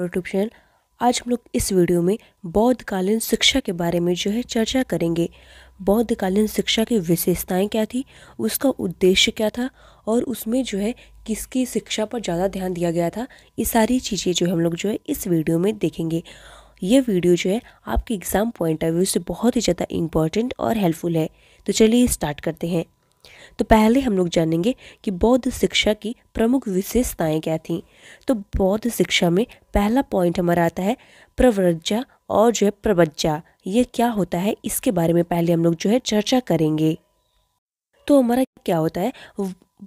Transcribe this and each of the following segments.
YouTube channel आज हम लोग इस वीडियो में बौद्धकालीन शिक्षा के बारे में जो है चर्चा करेंगे बौद्धकालीन शिक्षा की विशेषताएं क्या थी उसका उद्देश्य क्या था और उसमें जो है किसकी शिक्षा पर ज़्यादा ध्यान दिया गया था ये सारी चीज़ें जो हम लोग जो है इस वीडियो में देखेंगे ये वीडियो जो है आपके एग्ज़ाम पॉइंट ऑफ व्यू से बहुत ही ज़्यादा इम्पॉर्टेंट और हेल्पफुल है तो चलिए स्टार्ट करते हैं तो पहले हम लोग जानेंगे कि बौद्ध शिक्षा की प्रमुख विशेषताएं क्या थीं तो बौद्ध शिक्षा में पहला पॉइंट हमारा आता है प्रव्रज्जा और जो है प्रवज्जा ये क्या होता है इसके बारे में पहले हम लोग जो है चर्चा करेंगे तो हमारा क्या होता है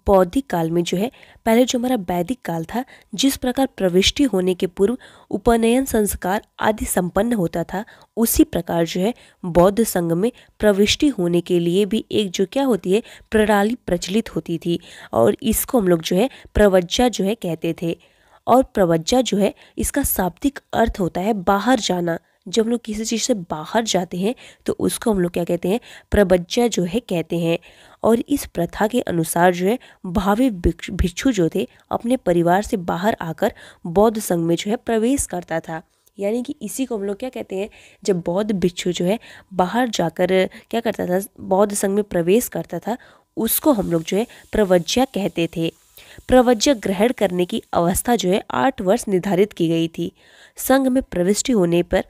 बौद्धिक काल में जो है पहले जो हमारा वैदिक काल था जिस प्रकार प्रविष्टि होने के पूर्व उपनयन संस्कार आदि संपन्न होता था उसी प्रकार जो है बौद्ध संघ में प्रविष्टि होने के लिए भी एक जो क्या होती है प्रणाली प्रचलित होती थी और इसको हम लोग जो है प्रवज्जा जो है कहते थे और प्रवज्जा जो है इसका शाब्दिक अर्थ होता है बाहर जाना जब हम लोग किसी चीज़ से बाहर जाते हैं तो उसको हम लोग क्या कहते हैं प्रबज्जा जो है कहते हैं और इस प्रथा के अनुसार जो है भावी भिक्षु जो थे अपने परिवार से बाहर आकर बौद्ध संघ में जो है प्रवेश करता था यानी कि इसी को हम लोग क्या कहते हैं जब बौद्ध भिक्षु जो है बाहर जाकर क्या करता था बौद्ध संघ में प्रवेश करता था उसको हम लोग जो है प्रवज्ञा कहते थे प्रवज्ञा ग्रहण करने की अवस्था जो है आठ वर्ष निर्धारित की गई थी संघ में प्रविष्टि होने पर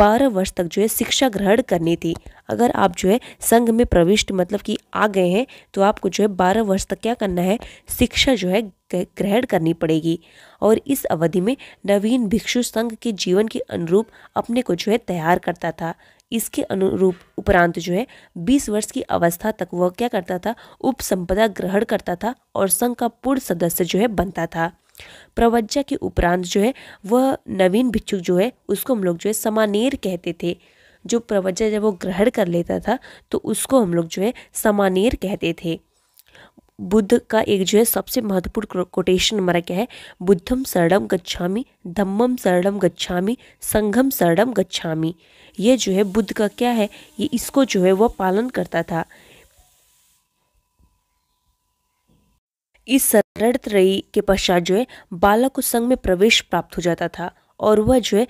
बारह वर्ष तक जो है शिक्षा ग्रहण करनी थी अगर आप जो है संघ में प्रविष्ट मतलब कि आ गए हैं तो आपको जो है बारह वर्ष तक क्या करना है शिक्षा जो है ग्रहण करनी पड़ेगी और इस अवधि में नवीन भिक्षु संघ के जीवन के अनुरूप अपने को जो है तैयार करता था इसके अनुरूप उपरांत जो है बीस वर्ष की अवस्था तक वह क्या करता था उप संपदा ग्रहण करता था और संघ का पूर्ण सदस्य जो है बनता था प्रवज्जा के उपरांत जो है वह नवीन भिक्षुक जो है उसको हम लोग जो है समानेर कहते थे जो प्रवज्जा जब वो ग्रहण कर लेता था तो उसको हम लोग जो है समानेर कहते थे बुद्ध का एक जो है सबसे महत्वपूर्ण कोटेशन हमारा क्या है बुद्धम शरणम गच्छामी धम्मम शरणम गच्छामी संघम शरणम गच्छामी ये जो है बुद्ध का क्या है ये इसको जो है वह पालन करता था इस शरण त्रयी के पश्चात जो है बालक को संघ में प्रवेश प्राप्त हो जाता था और वह जो है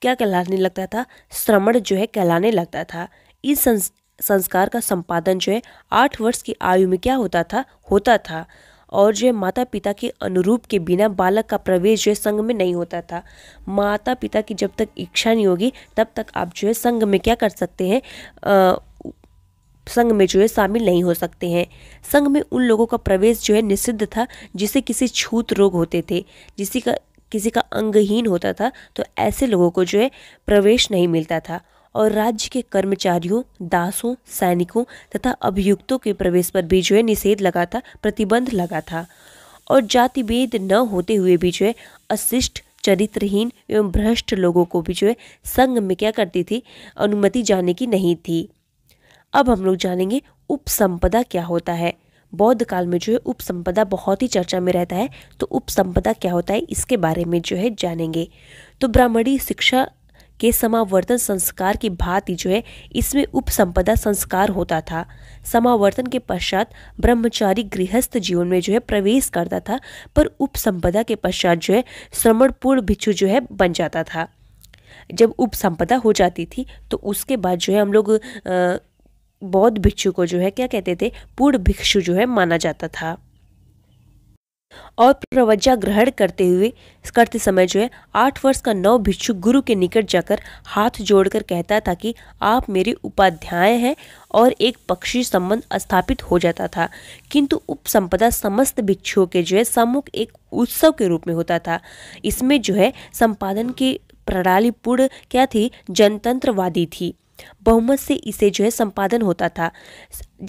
क्या कहलाने लगता था श्रमण जो है कहलाने लगता था इस संस्कार का संपादन जो है आठ वर्ष की आयु में क्या होता था होता था और जो है माता पिता के अनुरूप के बिना बालक का प्रवेश जो है संघ में नहीं होता था माता पिता की जब तक इच्छा नहीं होगी तब तक आप जो है संघ में क्या कर सकते हैं संघ में जो है शामिल नहीं हो सकते हैं संघ में उन लोगों का प्रवेश जो है निषिद्ध था जिसे किसी छूत रोग होते थे जिसी का किसी का अंगहीन होता था तो ऐसे लोगों को जो है प्रवेश नहीं मिलता था और राज्य के कर्मचारियों दासों सैनिकों तथा अभियुक्तों के प्रवेश पर भी जो है निषेध लगा था प्रतिबंध लगा था और जाति भेद न होते हुए भी जो है अशिष्ट चरित्रहीन एवं भ्रष्ट लोगों को भी जो है संघ में क्या करती थी अनुमति जाने की नहीं थी अब हम लोग जानेंगे उपसंपदा क्या होता है बौद्ध काल में जो है उपसंपदा बहुत ही चर्चा में रहता है तो उपसंपदा क्या होता है इसके बारे में जो है जानेंगे तो ब्राह्मणी शिक्षा के समावर्तन संस्कार की भांति जो है इसमें उपसंपदा संस्कार होता था समावर्तन के पश्चात ब्रह्मचारी गृहस्थ जीवन में जो है प्रवेश करता था पर उपसंपदा के पश्चात जो है श्रमणपूर्ण भिक्षु जो है बन जाता था जब उपसंपदा हो जाती थी तो उसके बाद जो है हम लोग बौद्ध भिक्षु को जो है क्या कहते थे पूर्ण भिक्षु जो है माना जाता था और प्रवज्ञा ग्रहण करते हुए करते समय जो है आठ वर्ष का नव भिक्षु गुरु के निकट जाकर हाथ जोड़कर कहता था कि आप मेरे उपाध्याय हैं और एक पक्षी संबंध स्थापित हो जाता था किंतु उपसंपदा समस्त भिक्षुओं के जो है सम्मुख एक उत्सव के रूप में होता था इसमें जो है संपादन की प्रणाली पूर्ण क्या थी जनतंत्रवादी थी बहुमत से इसे जो है संपादन होता था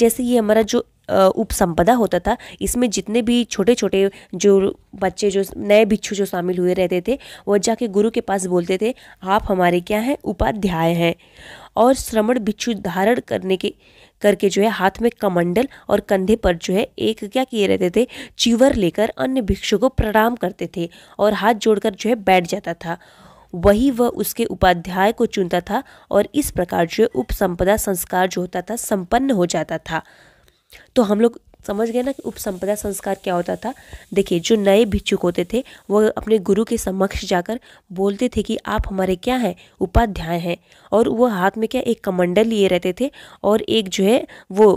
जैसे ये हमारा जो उपसंपदा होता था इसमें जितने भी छोटे छोटे जो बच्चे जो नए भिक्षु जो शामिल हुए रहते थे वह जाके गुरु के पास बोलते थे आप हमारे क्या हैं उपाध्याय हैं और श्रमण भिक्षु धारण करने के करके जो है हाथ में कमंडल और कंधे पर जो है एक क्या किए रहते थे चीवर लेकर अन्य भिक्षु को प्रणाम करते थे और हाथ जोड़कर जो है बैठ जाता था वही वह उसके उपाध्याय को चुनता था और इस प्रकार जो उपसंपदा संस्कार जो होता था संपन्न हो जाता था तो हम लोग समझ गए ना कि उपसंपदा संस्कार क्या होता था देखिए जो नए भिक्षुक होते थे वह अपने गुरु के समक्ष जाकर बोलते थे कि आप हमारे क्या हैं उपाध्याय हैं और वो हाथ में क्या एक कमंडल लिए रहते थे और एक जो है वो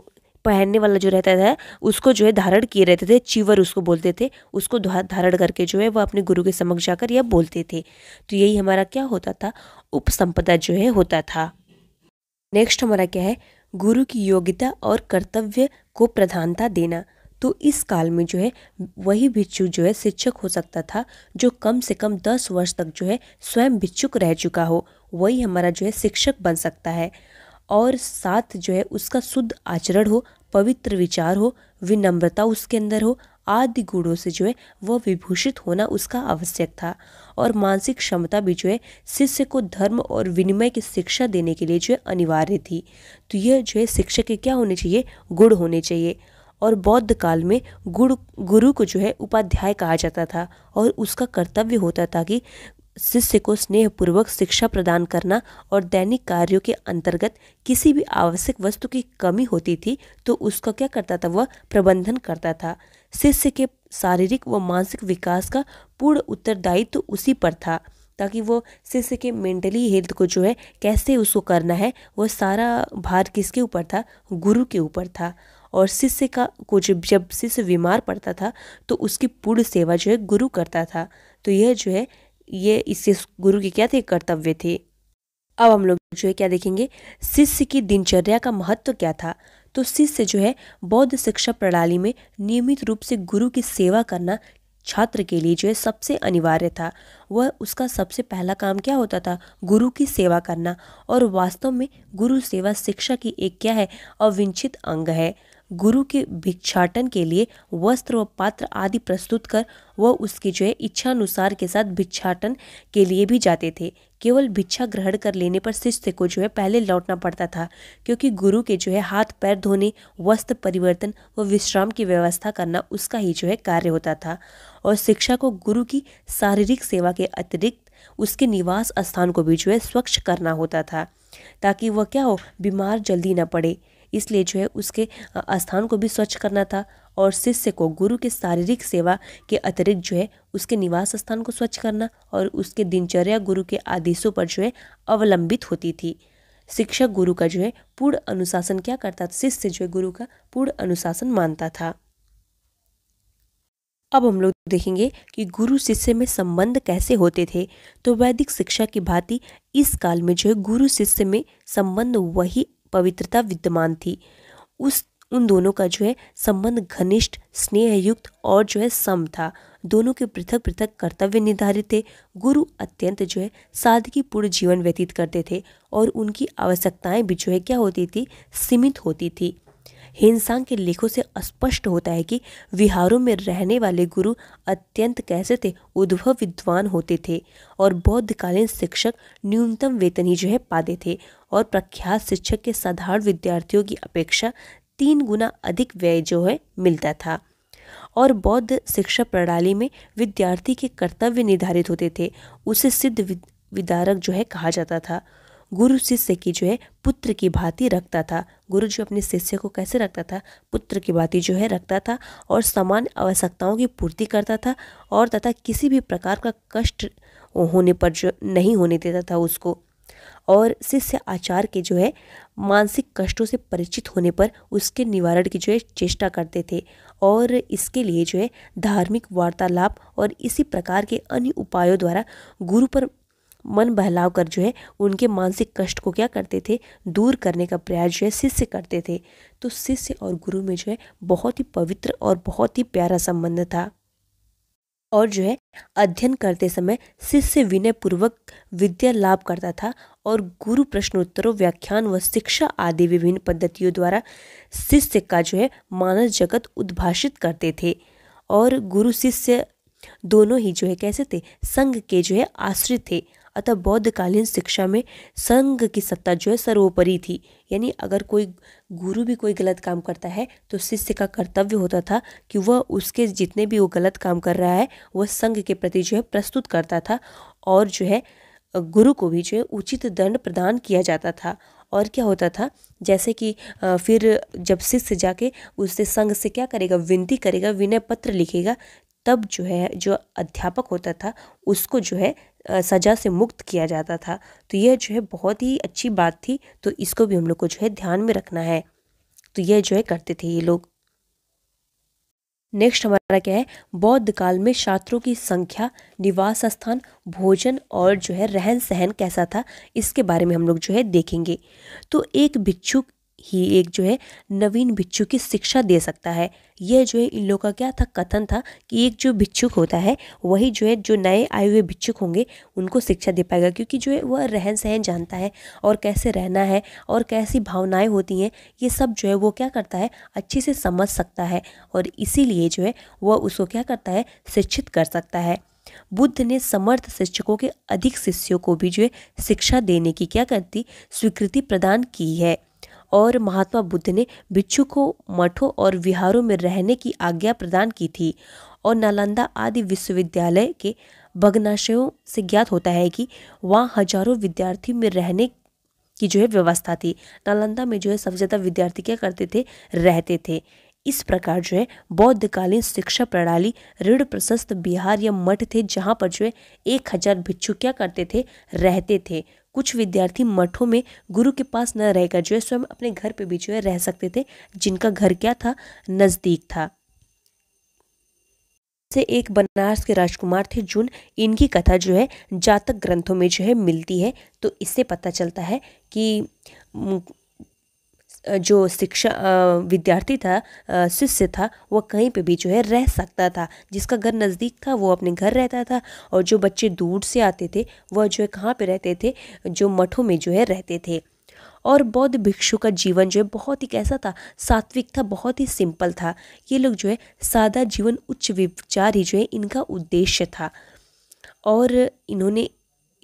पहनने वाला जो रहता था उसको जो है धारण किए रहते थे चीवर उसको बोलते थे उसको धारण करके जो है वह अपने गुरु के समक्ष जाकर यह बोलते थे तो यही हमारा क्या होता था उपसंपदा जो है होता था नेक्स्ट हमारा क्या है गुरु की योग्यता और कर्तव्य को प्रधानता देना तो इस काल में जो है वही भिक्षु जो है शिक्षक हो सकता था जो कम से कम दस वर्ष तक जो है स्वयं भिक्षुक रह चुका हो वही हमारा जो है शिक्षक बन सकता है और साथ जो है उसका शुद्ध आचरण हो पवित्र विचार हो विनम्रता उसके अंदर हो आदि गुणों से जो है वह विभूषित होना उसका आवश्यक था और मानसिक क्षमता भी जो है शिष्य को धर्म और विनिमय की शिक्षा देने के लिए जो है अनिवार्य थी तो यह जो है शिक्षक के क्या होने चाहिए गुण होने चाहिए और बौद्ध काल में गुरु गुरु को जो है उपाध्याय कहा जाता था और उसका कर्तव्य होता था कि शिष्य को स्नेहपूर्वक शिक्षा प्रदान करना और दैनिक कार्यों के अंतर्गत किसी भी आवश्यक वस्तु की कमी होती थी तो उसका क्या करता था वह प्रबंधन करता था शिष्य के शारीरिक व मानसिक विकास का पूर्ण उत्तरदायित्व तो उसी पर था ताकि वो शिष्य के मेंटली हेल्थ को जो है कैसे उसको करना है वह सारा भार किसके ऊपर था गुरु के ऊपर था और शिष्य का को जब जब शिष्य बीमार पड़ता था तो उसकी पूर्ण सेवा जो है गुरु करता था तो यह जो है ये इससे गुरु के क्या थे कर्तव्य थे अब हम लोग जो है क्या देखेंगे शिष्य की दिनचर्या का महत्व क्या था तो शिष्य जो है बौद्ध शिक्षा प्रणाली में नियमित रूप से गुरु की सेवा करना छात्र के लिए जो है सबसे अनिवार्य था वह उसका सबसे पहला काम क्या होता था गुरु की सेवा करना और वास्तव में गुरु सेवा शिक्षा की एक क्या है अविंचित अंग है गुरु के भिक्षाटन के लिए वस्त्र व पात्र आदि प्रस्तुत कर वह उसकी जो है इच्छानुसार के साथ भिक्षाटन के लिए भी जाते थे केवल भिक्षा ग्रहण कर लेने पर शिष्य को जो है पहले लौटना पड़ता था क्योंकि गुरु के जो है हाथ पैर धोने वस्त्र परिवर्तन व विश्राम की व्यवस्था करना उसका ही जो है कार्य होता था और शिक्षा को गुरु की शारीरिक सेवा के अतिरिक्त उसके निवास स्थान को भी जो है स्वच्छ करना होता था ताकि वह क्या हो बीमार जल्दी ना पड़े इसलिए जो है उसके स्थान को भी स्वच्छ करना था और शिष्य को गुरु के शारीरिक सेवा के अतिरिक्त जो है उसके निवास स्थान को स्वच्छ करना और उसके दिनचर्या गुरु के आदेशों पर जो है अवलंबित होती थी शिक्षक गुरु का जो है पूर्ण अनुशासन क्या करता था शिष्य जो है गुरु का पूर्ण अनुशासन मानता था अब हम लोग देखेंगे कि गुरु शिष्य में संबंध कैसे होते थे तो वैदिक शिक्षा की भांति इस काल में जो है गुरु शिष्य में संबंध वही पवित्रता विद्यमान थी उस उन दोनों का जो है संबंध घनिष्ठ स्नेहयुक्त और जो है सम था दोनों के पृथक पृथक कर्तव्य निर्धारित थे गुरु अत्यंत जो है सादगी पूर्ण जीवन व्यतीत करते थे और उनकी आवश्यकताएं भी जो है क्या होती थी सीमित होती थी हिंसांग के लेखों से स्पष्ट होता है कि विहारों में रहने वाले गुरु अत्यंत कैसे थे उद्भव विद्वान होते थे और बौद्धकालीन शिक्षक न्यूनतम वेतन ही जो है पाते थे और प्रख्यात शिक्षक के साधारण विद्यार्थियों की अपेक्षा तीन गुना अधिक व्यय जो है मिलता था और बौद्ध शिक्षा प्रणाली में विद्यार्थी के कर्तव्य निर्धारित होते थे उसे सिद्ध विदारक जो है कहा जाता था गुरु शिष्य की जो है पुत्र की भांति रखता था गुरु जो अपने शिष्य को कैसे रखता था पुत्र की भांति जो है रखता था और समान आवश्यकताओं की पूर्ति करता था और तथा किसी भी प्रकार का कष्ट होने पर जो नहीं होने देता था उसको और शिष्य आचार के जो है मानसिक कष्टों से परिचित होने पर उसके निवारण की जो है चेष्टा करते थे और इसके लिए जो है धार्मिक वार्तालाप और इसी प्रकार के अन्य उपायों द्वारा गुरु पर मन बहलाव कर जो है उनके मानसिक कष्ट को क्या करते थे दूर करने का प्रयास जो है शिष्य करते थे तो शिष्य और गुरु में जो है बहुत ही पवित्र और बहुत ही प्यारा संबंध था और जो है अध्ययन करते समय शिष्य विनय पूर्वक विद्या लाभ करता था और गुरु प्रश्नोत्तरों व्याख्यान व शिक्षा आदि विभिन्न पद्धतियों द्वारा शिष्य का जो है मानस जगत उद्भाषित करते थे और गुरु शिष्य दोनों ही जो है कैसे थे संघ के जो है आश्रित थे अतः बौद्धकालीन शिक्षा में संघ की सत्ता जो है सर्वोपरि थी यानी अगर कोई गुरु भी कोई गलत काम करता है तो शिष्य का कर्तव्य होता था कि वह उसके जितने भी वो गलत काम कर रहा है वह संघ के प्रति जो है प्रस्तुत करता था और जो है गुरु को भी जो है उचित दंड प्रदान किया जाता था और क्या होता था जैसे कि फिर जब शिष्य जाके उससे संघ से क्या करेगा विनती करेगा विनय पत्र लिखेगा तब जो है जो अध्यापक होता था उसको जो है सज़ा से मुक्त किया जाता था तो यह जो है बहुत ही अच्छी बात थी तो इसको भी हम लोग को जो है ध्यान में रखना है तो यह जो है करते थे ये लोग नेक्स्ट हमारा क्या है बौद्ध काल में छात्रों की संख्या निवास स्थान भोजन और जो है रहन सहन कैसा था इसके बारे में हम लोग जो है देखेंगे तो एक भिक्षुक ही एक जो है नवीन भिक्षु की शिक्षा दे सकता है यह जो है इन लोगों का क्या था कथन था कि एक जो भिक्षुक होता है वही जो है जो नए आए हुए भिक्षुक होंगे उनको शिक्षा दे पाएगा क्योंकि जो है वह रहन सहन जानता है और कैसे रहना है और कैसी भावनाएं होती हैं ये सब जो है वो क्या करता है अच्छे से समझ सकता है और इसीलिए जो है वह उसको क्या करता है शिक्षित कर सकता है बुद्ध ने समर्थ शिक्षकों के अधिक शिष्यों को भी जो है शिक्षा देने की क्या करती स्वीकृति प्रदान की है और महात्मा बुद्ध ने भिक्षु को मठों और विहारों में रहने की आज्ञा प्रदान की थी और नालंदा आदि विश्वविद्यालय के भग्नाशयों से ज्ञात होता है कि वहाँ हजारों विद्यार्थी में रहने की जो है व्यवस्था थी नालंदा में जो है सबसे ज़्यादा विद्यार्थी क्या करते थे रहते थे इस प्रकार जो है बौद्धकालीन शिक्षा प्रणाली ऋण प्रशस्त बिहार या मठ थे जहाँ पर जो है एक हजार भिक्षु क्या करते थे रहते थे कुछ विद्यार्थी मठों में गुरु के पास न रहकर जो है स्वयं अपने घर पे भी जो है रह सकते थे जिनका घर क्या था नज़दीक था से एक बनारस के राजकुमार थे जुन इनकी कथा जो है जातक ग्रंथों में जो है मिलती है तो इससे पता चलता है कि जो शिक्षा विद्यार्थी था शिष्य था वह कहीं पे भी जो है रह सकता था जिसका घर नज़दीक था वो अपने घर रहता था और जो बच्चे दूर से आते थे वह जो है कहाँ पे रहते थे जो मठों में जो है रहते थे और बौद्ध भिक्षु का जीवन जो है बहुत ही कैसा था सात्विक था बहुत ही सिंपल था ये लोग जो है सादा जीवन उच्च विचार ही जो है इनका उद्देश्य था और इन्होंने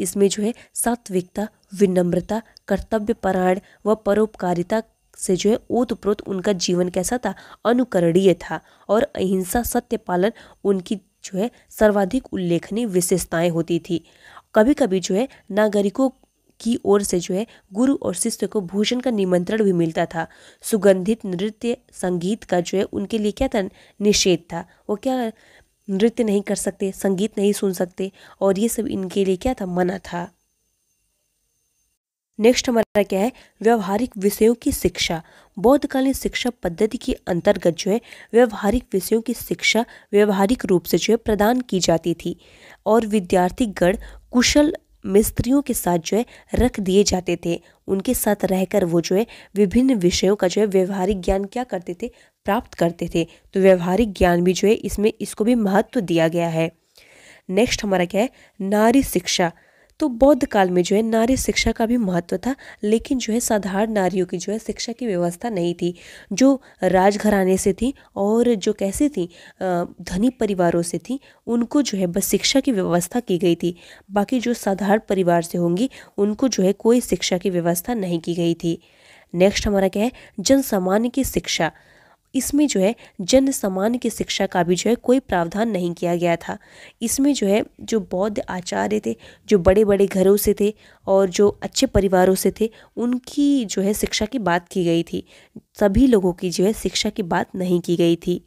इसमें जो है सात्विकता विनम्रता कर्तव्यपरायण व परोपकारिता से जो है ओतप्रोत उनका जीवन कैसा था अनुकरणीय था और अहिंसा सत्य पालन उनकी जो है सर्वाधिक उल्लेखनीय विशेषताएं होती थी कभी कभी जो है नागरिकों की ओर से जो है गुरु और शिष्य को भूषण का निमंत्रण भी मिलता था सुगंधित नृत्य संगीत का जो है उनके लिए क्या था निषेध था वो क्या नृत्य नहीं कर सकते संगीत नहीं सुन सकते और ये सब इनके लिए क्या था मना था नेक्स्ट हमारा क्या है व्यवहारिक विषयों की शिक्षा बौद्धकालीन शिक्षा पद्धति के अंतर्गत जो है व्यवहारिक विषयों की शिक्षा व्यवहारिक रूप से जो है प्रदान की जाती थी और विद्यार्थी गण कुशल मिस्त्रियों के साथ जो है रख दिए जाते थे उनके साथ रहकर वो जो है विभिन्न विषयों का जो है व्यवहारिक ज्ञान क्या करते थे प्राप्त करते थे तो व्यवहारिक ज्ञान भी जो है इसमें इसको भी महत्व दिया गया है नेक्स्ट हमारा क्या है नारी शिक्षा तो बौद्ध काल में जो है नारी शिक्षा का भी महत्व था लेकिन जो है साधारण नारियों की जो है शिक्षा की व्यवस्था नहीं थी जो राजघराने से थी और जो कैसे थी धनी परिवारों से थी उनको जो है बस शिक्षा की व्यवस्था की गई थी बाकी जो साधारण परिवार से होंगी उनको जो है कोई शिक्षा की व्यवस्था नहीं की गई थी नेक्स्ट हमारा क्या है जन सामान्य की शिक्षा इसमें जो है जन समान की शिक्षा का भी जो है कोई प्रावधान नहीं किया गया था इसमें जो है जो बौद्ध आचार्य थे जो बड़े बड़े घरों से थे और जो अच्छे परिवारों से थे उनकी जो है शिक्षा की बात की गई थी सभी लोगों की जो है शिक्षा की बात नहीं की गई थी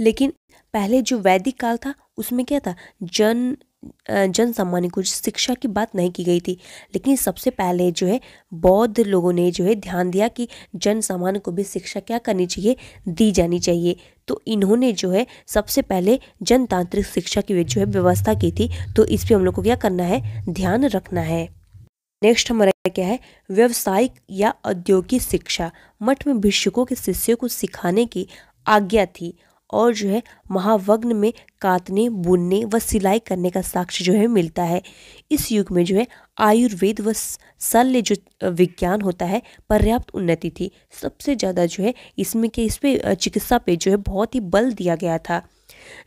लेकिन पहले जो वैदिक काल था उसमें क्या था जन जन सम्मानी कुछ शिक्षा की बात नहीं की गई थी लेकिन सबसे पहले जो है बौद्ध लोगों ने जो है ध्यान दिया कि जन सम्मान को भी शिक्षा क्या करनी चाहिए दी जानी चाहिए तो इन्होंने जो है सबसे पहले जनतांत्रिक शिक्षा की जो है व्यवस्था की थी तो इस पर हम लोग को क्या करना है ध्यान रखना है नेक्स्ट हमारा क्या है व्यवसायिक या औद्योगिक शिक्षा मठ में भिक्षुकों के शिष्यों को सिखाने की आज्ञा थी और जो है महावग्न में कातने बुनने व सिलाई करने का साक्ष्य जो है मिलता है इस युग में जो है आयुर्वेद व शल्य जो विज्ञान होता है पर्याप्त उन्नति थी सबसे ज़्यादा जो है इसमें के इस पे चिकित्सा पे जो है बहुत ही बल दिया गया था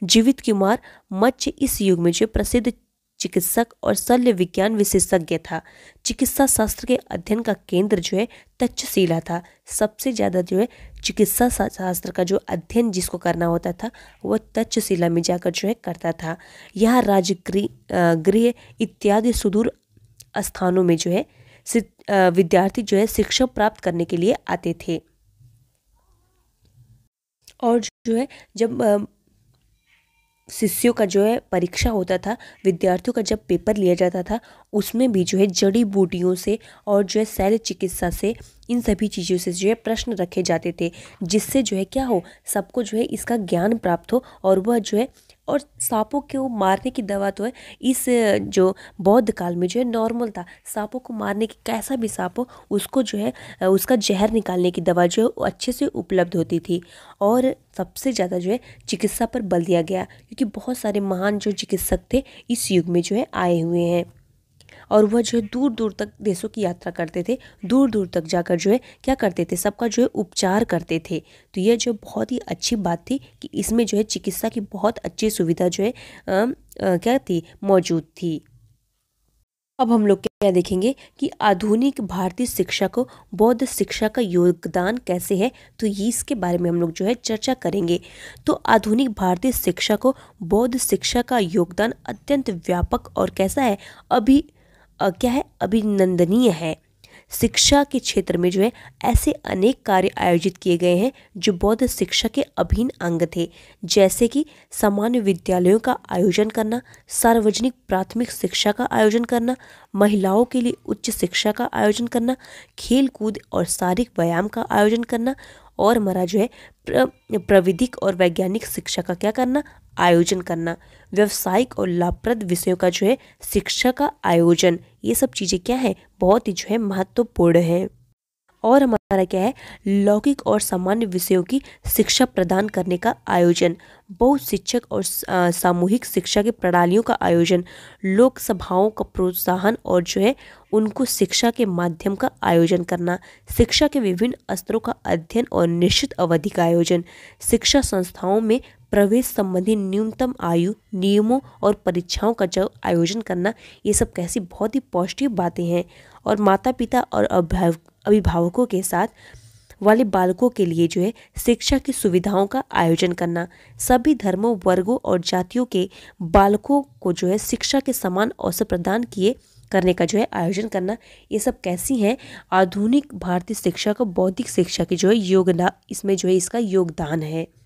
जीवित कुमार मच्छ इस युग में जो प्रसिद्ध चिकित्सक और शल्य विज्ञान विशेषज्ञ था चिकित्सा शास्त्र के अध्ययन का केंद्र जो है तक्षशिला था सबसे ज़्यादा जो है चिकित्सा शास्त्र का जो अध्ययन जिसको करना होता था वह तक्षशिला में जाकर जो है करता था यह राजगृह गृह इत्यादि सुदूर स्थानों में जो है विद्यार्थी जो है शिक्षा प्राप्त करने के लिए आते थे और जो है जब शिष्यों का जो है परीक्षा होता था विद्यार्थियों का जब पेपर लिया जाता था उसमें भी जो है जड़ी बूटियों से और जो है शैल चिकित्सा से इन सभी चीज़ों से जो है प्रश्न रखे जाते थे जिससे जो है क्या हो सबको जो है इसका ज्ञान प्राप्त हो और वह जो है और सांपों को मारने की दवा तो है इस जो बौद्ध काल में जो है नॉर्मल था सांपों को मारने की कैसा भी सांप हो उसको जो है उसका जहर निकालने की दवा जो है वो अच्छे से उपलब्ध होती थी और सबसे ज़्यादा जो है चिकित्सा पर बल दिया गया क्योंकि बहुत सारे महान जो चिकित्सक थे इस युग में जो है आए हुए हैं और वह जो है दूर दूर तक देशों की यात्रा करते थे दूर दूर तक जाकर जो है क्या करते थे सबका जो है उपचार करते थे तो यह जो बहुत ही अच्छी बात थी कि इसमें जो है चिकित्सा की बहुत अच्छी सुविधा जो है आ, आ, क्या थी मौजूद थी अब हम लोग क्या देखेंगे कि आधुनिक भारतीय शिक्षा को बौद्ध शिक्षा का योगदान कैसे है तो ये इसके बारे में हम लोग जो है चर्चा करेंगे तो आधुनिक भारतीय शिक्षा को बौद्ध शिक्षा का योगदान अत्यंत व्यापक और कैसा है अभी क्या है अभिनंदनीय है शिक्षा के क्षेत्र में जो है ऐसे अनेक कार्य आयोजित किए गए हैं जो बौद्ध शिक्षा के अभिन्न अंग थे जैसे कि सामान्य विद्यालयों का आयोजन करना सार्वजनिक प्राथमिक शिक्षा का आयोजन करना महिलाओं के लिए उच्च शिक्षा का आयोजन करना खेल कूद और शारीरिक व्यायाम का आयोजन करना और हमारा जो है प्रविधिक और वैज्ञानिक शिक्षा का क्या करना आयोजन करना व्यवसायिक और लाभप्रद विषयों का जो है शिक्षा का आयोजन ये सब चीज़ें क्या है बहुत ही जो है महत्वपूर्ण है और हमारा क्या है लौकिक और सामान्य विषयों की शिक्षा प्रदान करने का आयोजन बहुत शिक्षक और सामूहिक शिक्षा की प्रणालियों का आयोजन लोक सभाओं का प्रोत्साहन और जो है उनको शिक्षा के माध्यम का आयोजन करना शिक्षा के विभिन्न स्तरों का अध्ययन और निश्चित अवधि का आयोजन शिक्षा संस्थाओं में प्रवेश संबंधी न्यूनतम आयु नियमों और परीक्षाओं का जो आयोजन करना ये सब कैसी बहुत ही पॉजिटिव बातें हैं और माता पिता और अभिभावक अभिभावकों के साथ वाले बालकों के लिए जो है शिक्षा की सुविधाओं का आयोजन करना सभी धर्मों वर्गों और जातियों के बालकों को जो है शिक्षा के समान अवसर प्रदान किए करने का जो है आयोजन करना ये सब कैसी हैं आधुनिक भारतीय शिक्षा को बौद्धिक शिक्षा की जो है योगदान इसमें जो है इसका योगदान है